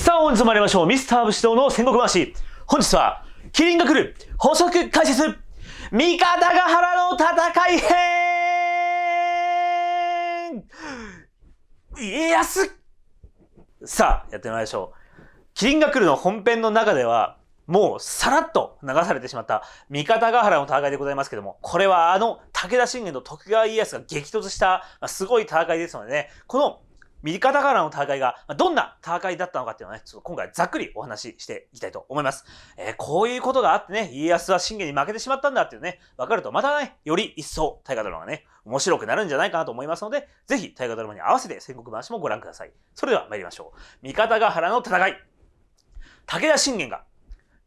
さあ、本日も参りましょう。ミスター武士道の戦国話。本日は、麒麟が来る補足解説三方ヶ原の戦い編家康さあ、やってみましょう。麒麟が来るの本編の中では、もうさらっと流されてしまった三方ヶ原の戦いでございますけども、これはあの武田信玄と徳川家康が激突した、すごい戦いですのでね、この右肩からの戦いがどんな戦いだったのかっていうのをね、ちょっと今回ざっくりお話ししていきたいと思います。えー、こういうことがあってね、家康は信玄に負けてしまったんだっていうね、わかるとまたね、より一層大河ドラマがね、面白くなるんじゃないかなと思いますので、ぜひ大河ドラマに合わせて戦国話もご覧ください。それでは参りましょう。味方ヶ原の戦い。武田信玄が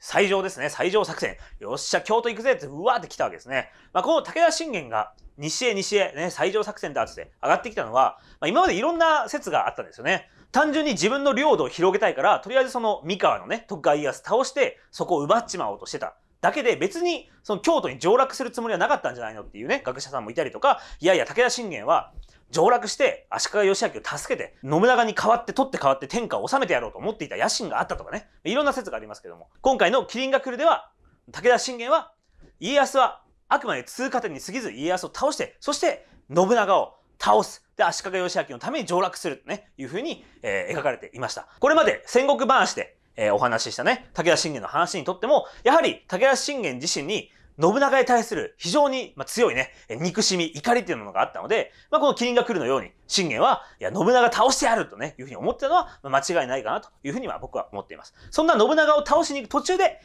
最上ですね。最上作戦。よっしゃ、京都行くぜって、うわーって来たわけですね。まあ、この武田信玄が、西へ西へ、ね、最上作戦だって上がってきたのは、まあ、今までいろんな説があったんですよね。単純に自分の領土を広げたいから、とりあえずその三河のね、徳川家康倒して、そこを奪っちまおうとしてた。だけで別にその京都に上洛するつもりはなかったんじゃないのっていうね、学者さんもいたりとか、いやいや、武田信玄は上洛して、足利義昭を助けて、信長に代わって取って代わって天下を治めてやろうと思っていた野心があったとかね。いろんな説がありますけども。今回の麒麟が来るでは、武田信玄は、家康はあくまで通過点に過ぎず家康を倒して、そして信長を倒す。で、足利義昭のために上洛するとね、いうふうに、えー、描かれていました。これまで戦国話で、えー、お話ししたね、武田信玄の話にとっても、やはり武田信玄自身に信長に対する非常に強いね、憎しみ、怒りっていうものがあったので、まあ、この麒麟が来るのように、信玄は、いや、信長倒してやるとね、いうふうに思ってたのは、間違いないかなというふうには僕は思っています。そんな信長を倒しに行く途中で、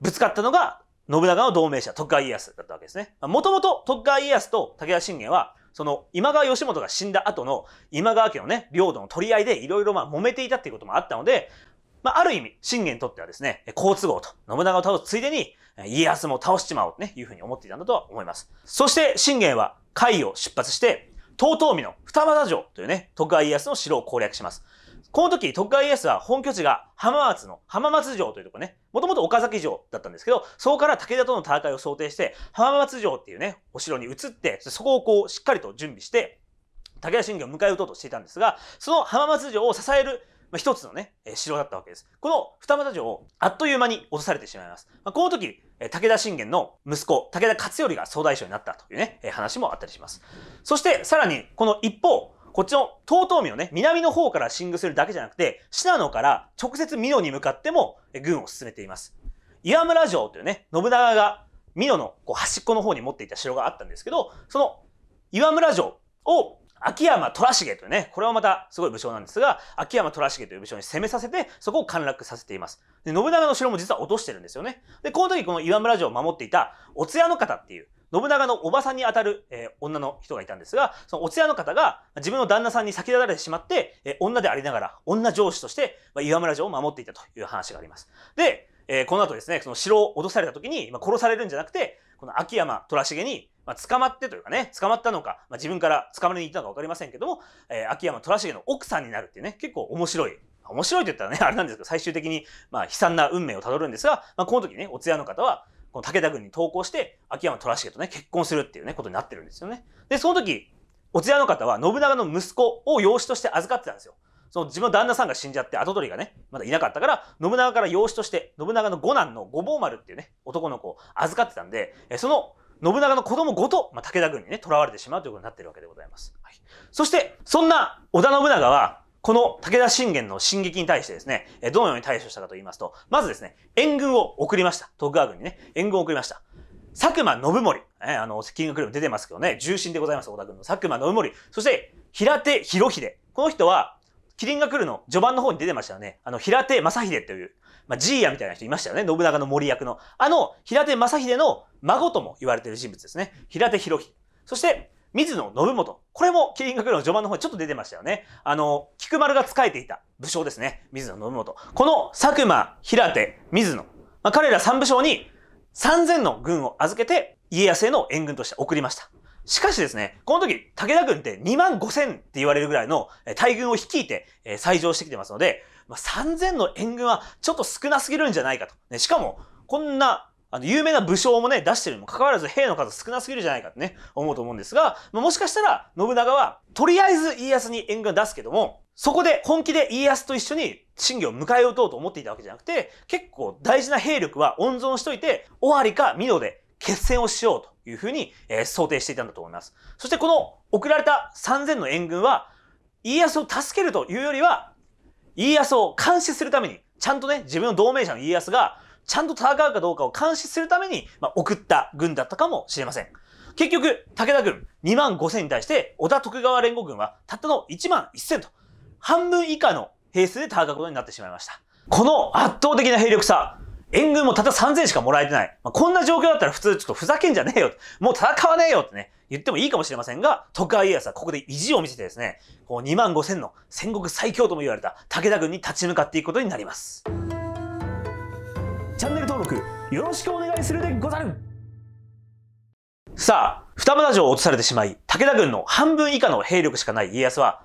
ぶつかったのが、信長の同盟者、徳川家康だったわけですね。もともと徳川家康と武田信玄は、その今川義元が死んだ後の今川家のね、領土の取り合いでいろいろまあ揉めていたっていうこともあったので、まあ、ある意味、信玄にとってはですね、好都合と、信長を倒すついでに、家康も倒しちまおうとね、いうふうに思っていたんだとは思います。そして、信玄は、甲斐を出発して、遠江の二俣城というね、徳川家康の城を攻略します。この時、徳川家康は本拠地が浜松の浜松城というとこね、もともと岡崎城だったんですけど、そこから武田との戦いを想定して、浜松城っていうね、お城に移って、そこをこう、しっかりと準備して、武田信玄を迎え撃とうとしていたんですが、その浜松城を支えるまあ、一つのね、えー、城だったわけです。この二俣城をあっという間に落とされてしまいます。まあ、この時、えー、武田信玄の息子、武田勝頼が総大将になったというね、えー、話もあったりします。そしてさらに、この一方、こっちの遠江をね、南の方から進軍するだけじゃなくて、信濃から直接美濃に向かっても軍を進めています。岩村城というね、信長が美濃のこう端っこの方に持っていた城があったんですけど、その岩村城を秋山虎重というね、これはまたすごい武将なんですが、秋山虎重という武将に攻めさせて、そこを陥落させています。で、信長の城も実は落としてるんですよね。で、この時この岩村城を守っていた、お通夜の方っていう、信長のおばさんにあたる、えー、女の人がいたんですが、そのお通夜の方が自分の旦那さんに先立たれてしまって、えー、女でありながら、女上司として、まあ、岩村城を守っていたという話があります。で、えー、この後ですね、その城を脅された時に、まあ、殺されるんじゃなくて、この秋山虎重に、まあ、捕まってというかね、捕まったのか、まあ、自分から捕まりに行ったのか分かりませんけども、えー、秋山虎重の奥さんになるっていうね、結構面白い面白いって言ったらね、あれなんですけど、最終的に、まあ、悲惨な運命をたどるんですが、まあ、この時ね、お通夜の方は、この武田軍に投降して、秋山虎重とね、結婚するっていうね、ことになってるんですよね。で、その時、お通夜の方は、信長の息子を養子として預かってたんですよ。その自分の旦那さんが死んじゃって跡取りがね、まだいなかったから、信長から養子として信長の五男の五坊丸っていうね、男の子を預かってたんで、その信長の子供ごと、まあ、武田軍にね、囚われてしまうということになってるわけでございます。はい、そして、そんな織田信長は、この武田信玄の進撃に対してですね、どのように対処したかと言いますと、まずですね、援軍を送りました。徳川軍にね、援軍を送りました。佐久間信盛、えあの、金額グも出てますけどね、重臣でございます、織田軍の佐久間信盛。そして、平手広秀。この人はキリンが来るの、序盤の方に出てましたよね。あの、平手正秀という、まあ、ジーヤみたいな人いましたよね。信長の森役の。あの、平手正秀の孫とも言われている人物ですね。平手広秀。そして、水野信元。これもキリンが来るの序盤の方にちょっと出てましたよね。あの、菊丸が仕えていた武将ですね。水野信元。この佐久間、平手、水野。まあ、彼ら三武将に3000の軍を預けて、家康への援軍として送りました。しかしですね、この時、武田軍って2万5千って言われるぐらいの大軍を率いて採場してきてますので、まあ、3000の援軍はちょっと少なすぎるんじゃないかと。ね、しかも、こんなあの、有名な武将もね、出してるにもかかわらず、兵の数少なすぎるじゃないかってね、思うと思うんですが、もしかしたら、信長は、とりあえず家康に援軍を出すけども、そこで本気で家康と一緒に真偽を迎え撃とうと思っていたわけじゃなくて、結構大事な兵力は温存しといて、尾張か美濃で決戦をしようというふうに、えー、想定していたんだと思います。そしてこの送られた3000の援軍は、家康を助けるというよりは、家康を監視するために、ちゃんとね、自分の同盟者の家康が、ちゃんと戦うかどうかを監視するために、まあ、送った軍だったかもしれません。結局、武田軍2万5千に対して、織田徳川連合軍はたったの1万1千と、半分以下の兵数で戦うことになってしまいました。この圧倒的な兵力差、援軍もたった3000しかもらえてない。まあ、こんな状況だったら普通ちょっとふざけんじゃねえよ。もう戦わねえよってね、言ってもいいかもしれませんが、徳川家康はここで意地を見せてですね、こう2万5000の戦国最強とも言われた武田軍に立ち向かっていくことになります。チャンネル登録よろしくお願いするでござるさあ、二俣城を落とされてしまい、武田軍の半分以下の兵力しかない家康は、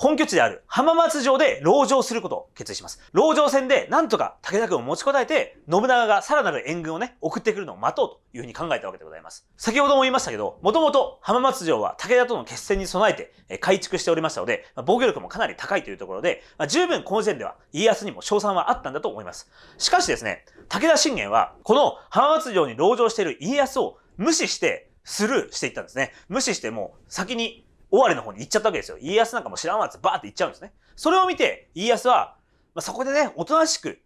本拠地である浜松城で籠城することを決意します。籠城戦でなんとか武田軍を持ちこたえて、信長がさらなる援軍をね、送ってくるのを待とうというふうに考えたわけでございます。先ほども言いましたけど、もともと浜松城は武田との決戦に備えて改築しておりましたので、防御力もかなり高いというところで、十分この時点では家康にも賞賛はあったんだと思います。しかしですね、武田信玄は、この浜松城に籠城している家康を無視して、スルーしていったんですね。無視してもう先に尾張の方に行っちゃったわけですよ。家康なんかも知らんわってバーって行っちゃうんですね。それを見て、家康は、まあ、そこでね、おとなしく、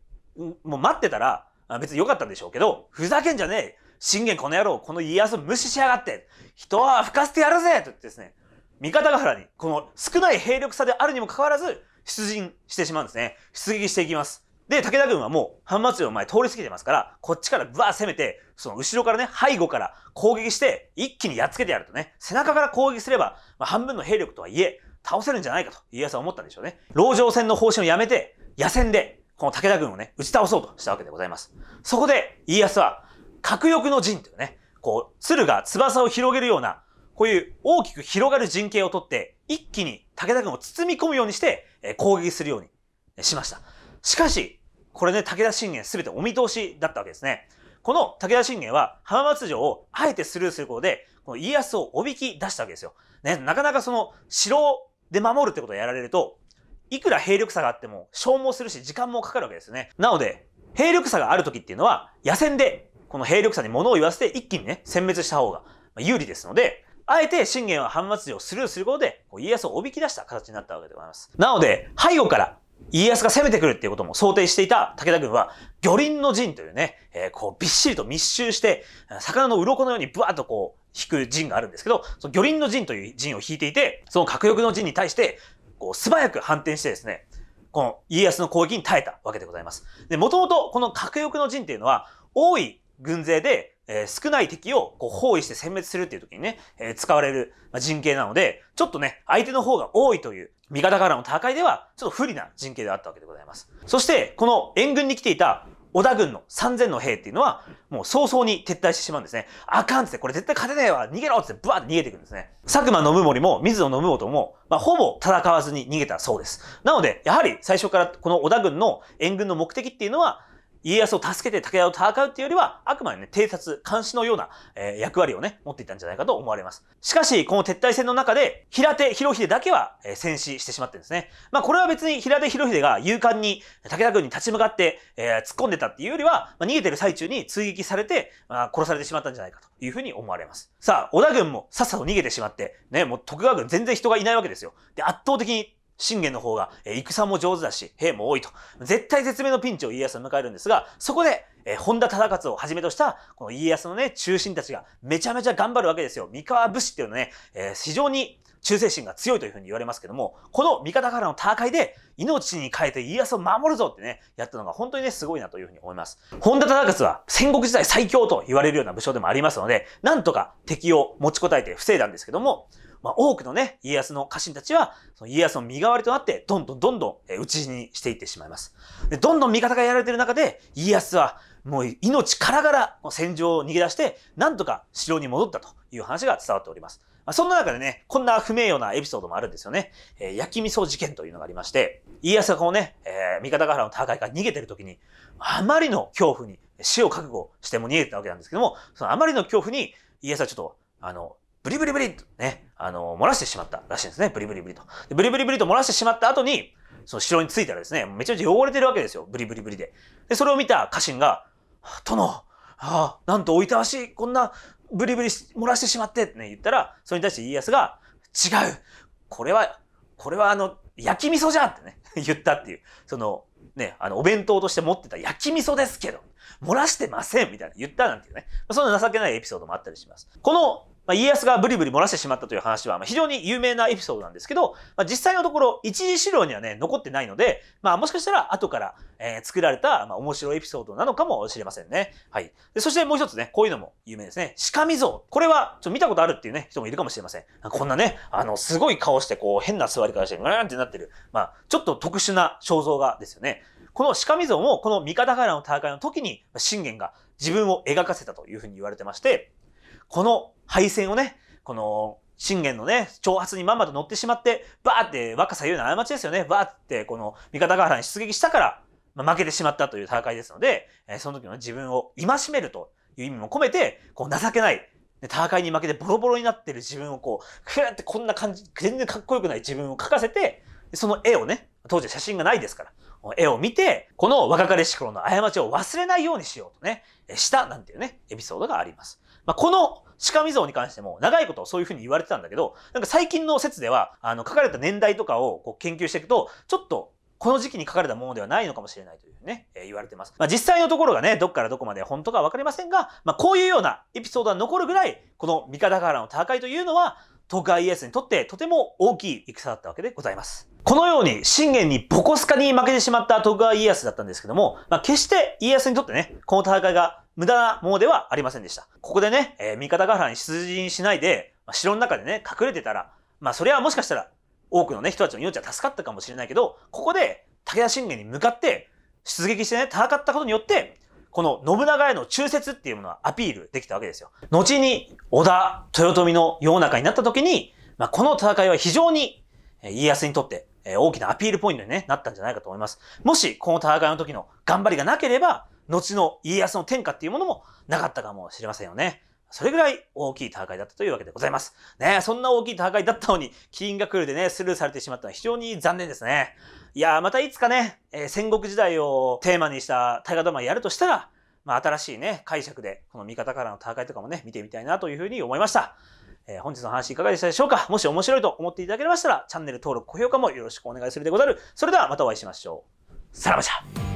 もう待ってたら、別に良かったんでしょうけど、ふざけんじゃねえ信玄この野郎、この家康を無視しやがって人は吹かせてやるぜと言ってですね、味方ヶ原に、この少ない兵力差であるにもかかわらず、出陣してしまうんですね。出撃していきます。で、武田軍はもう半松城の前通り過ぎてますから、こっちからブワー攻めて、その後ろからね、背後から攻撃して、一気にやっつけてやるとね、背中から攻撃すれば、まあ、半分の兵力とはいえ、倒せるんじゃないかと家康は思ったんでしょうね。籠城戦の方針をやめて、野戦で、この武田軍をね、打ち倒そうとしたわけでございます。そこで、家康は、核翼の陣というね、こう、鶴が翼を広げるような、こういう大きく広がる陣形をとって、一気に武田軍を包み込むようにして、攻撃するようにしました。しかし、これね、武田信玄すべてお見通しだったわけですね。この武田信玄は浜松城をあえてスルーすることで、この家康をおびき出したわけですよ。ね、なかなかその城で守るってことをやられると、いくら兵力差があっても消耗するし時間もかかるわけですね。なので、兵力差がある時っていうのは、野戦でこの兵力差に物を言わせて一気にね、殲滅した方が有利ですので、あえて信玄は浜松城をスルーすることで、こう家康をおびき出した形になったわけでございます。なので、背後から家康が攻めてくるっていうことも想定していた武田軍は、魚鱗の陣というね、えー、こうびっしりと密集して、魚の鱗のようにブワーッとこう引く陣があるんですけど、その魚鱗の陣という陣を引いていて、その核翼の陣に対して、こう素早く反転してですね、この家康の攻撃に耐えたわけでございます。で、もともとこの核翼の陣っていうのは、多い軍勢でえー、少ない敵をこう包囲して殲滅するっていう時にね、えー、使われる陣形なので、ちょっとね、相手の方が多いという、味方からの戦いではちょっと不利な陣形であったわけでございます。そしてこの援軍に来ていた織田軍の3000の兵っていうのはもう早々に撤退してしまうんですね。あかんっつってこれ絶対勝てねえわ逃げろっつってブワーって逃げていくんですね。佐久間信盛も水野信元も、まあ、ほぼ戦わずに逃げたそうです。なのでやはり最初からこの織田軍の援軍の目的っていうのは家康を助けて武田を戦うっていうよりは、あくまでね、偵察、監視のような、えー、役割をね、持っていたんじゃないかと思われます。しかし、この撤退戦の中で、平手広秀だけは、えー、戦死してしまってるんですね。まあ、これは別に平手広秀が勇敢に武田軍に立ち向かって、えー、突っ込んでたっていうよりは、まあ、逃げてる最中に追撃されて、まあ、殺されてしまったんじゃないかというふうに思われます。さあ、織田軍もさっさと逃げてしまって、ね、もう徳川軍全然人がいないわけですよ。で、圧倒的に信玄の方が、え戦も上手だし、兵も多いと。絶対絶命のピンチを家康は迎えるんですが、そこで、え本田忠勝をはじめとした、この家康のね、中心たちがめちゃめちゃ頑張るわけですよ。三河武士っていうのはね、えー、非常に忠誠心が強いというふうに言われますけども、この味方からの戦いで命に変えて家康を守るぞってね、やったのが本当にね、すごいなというふうに思います。本田忠勝は戦国時代最強と言われるような武将でもありますので、なんとか敵を持ちこたえて防いだんですけども、まあ、多くのね、家康の家臣たちは、その家康の身代わりとなって、どんどんどんどん、え、討ち死にしていってしまいます。で、どんどん味方がやられている中で、家康は、もう命からがら戦場を逃げ出して、なんとか城に戻ったという話が伝わっております。まあ、そんな中でね、こんな不名誉なエピソードもあるんですよね。えー、焼き味噌事件というのがありまして、家康がこうね、えー、方ヶ原の戦いから逃げてる時に、あまりの恐怖に死を覚悟しても逃げてたわけなんですけども、そのあまりの恐怖に、家康はちょっと、あの、ブリブリブリとね、あの、漏らしてしまったらしいんですね。ブリブリブリと。でブリブリブリと漏らしてしまった後に、その城に着いたらですね、めちゃめちゃ汚れてるわけですよ。ブリブリブリで。で、それを見た家臣が、殿、ああ、なんとおいたわしい、こんなブリブリ漏らしてしまってって、ね、言ったら、それに対して家康が、違うこれは、これはあの、焼き味噌じゃんってね、言ったっていう。その、ね、あの、お弁当として持ってた焼き味噌ですけど、漏らしてませんみたいな言ったなんていうね。そんな情けないエピソードもあったりします。このまあ、家康がブリブリ漏らしてしまったという話は、まあ、非常に有名なエピソードなんですけど、まあ、実際のところ一次資料にはね残ってないので、まあ、もしかしたら後から、えー、作られた、まあ、面白いエピソードなのかもしれませんね。はい、でそしてもう一つねこういうのも有名ですね鹿見像これはちょっと見たことあるっていうね人もいるかもしれませんこんなねあのすごい顔してこう変な座り方してグらーンってなってる、まあ、ちょっと特殊な肖像画ですよね。この鹿見像もこの三方か原の戦いの時に信玄が自分を描かせたというふうに言われてましてこの敗戦をね、この、信玄のね、挑発にまんまと乗ってしまって、バーって若さ言うような過ちですよね。バーって、この、味方ヶ原に出撃したから、まあ、負けてしまったという戦いですので、えー、その時の自分を戒めるという意味も込めて、こう、情けない、戦いに負けてボロボロになってる自分をこう、ふらってこんな感じ、全然かっこよくない自分を描かせて、その絵をね、当時写真がないですから、絵を見て、この若かりし頃の過ちを忘れないようにしようとね、したなんていうね、エピソードがあります。まあ、この鹿未像に関しても長いことそういうふうに言われてたんだけど、なんか最近の説では、あの、書かれた年代とかをこう研究していくと、ちょっとこの時期に書かれたものではないのかもしれないというね、えー、言われてます。まあ、実際のところがね、どっからどこまで本当かわかりませんが、まあ、こういうようなエピソードが残るぐらい、この三方ヶ原の戦いというのは、徳川家康にとってとても大きい戦だったわけでございます。このように信玄にボコスカに負けてしまった徳川家康だったんですけども、まあ、決して家康にとってね、この戦いが無駄なものではありませんでした。ここでね、えー、味方ヶ原に出陣しないで、まあ、城の中でね、隠れてたら、まあそれはもしかしたら多くのね、人たちの命は助かったかもしれないけど、ここで武田信玄に向かって出撃してね、戦ったことによって、この信長への忠説っていうものはアピールできたわけですよ。後に、織田、豊臣の世の中になった時に、まあ、この戦いは非常に家康にとって大きなアピールポイントに、ね、なったんじゃないかと思います。もし、この戦いの時の頑張りがなければ、後の家康の天下っていうものもなかったかもしれませんよね。それぐらい大きい戦いだったというわけでございます。ねそんな大きい戦いだったのに、金が来るでね、スルーされてしまったのは非常に残念ですね。いやー、またいつかね、えー、戦国時代をテーマにした大河ドラマやるとしたら、まあ、新しいね、解釈で、この味方からの戦いとかもね、見てみたいなというふうに思いました。えー、本日の話いかがでしたでしょうかもし面白いと思っていただけましたら、チャンネル登録、高評価もよろしくお願いするでござる。それではまたお会いしましょう。さらばじゃ。